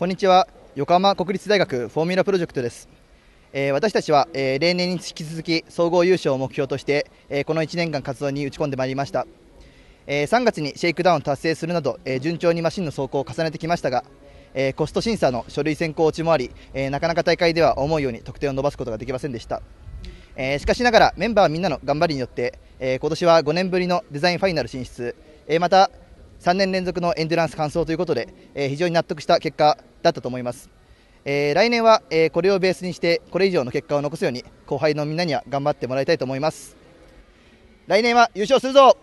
こんにちは横浜国立大学フォーミュラプロジェクトです、えー、私たちは、えー、例年に引き続き総合優勝を目標として、えー、この1年間活動に打ち込んでまいりました、え3月にシェイクダウンを達成するなど、え順調にマシンの走行を重ねてきましたが、えコスト審査の書類選考落ちもあり、えなかなか大会では思うように得点を伸ばすことができませんでした、えしかしながらメンバーみんなの頑張りによって、え今年は5年ぶりのデザインファイナル進出、えまた3年連続のエンデュランス完走ということで、えー、非常に納得した結果だったと思います、えー、来年は、えー、これをベースにしてこれ以上の結果を残すように後輩のみんなには頑張ってもらいたいと思います来年は優勝するぞ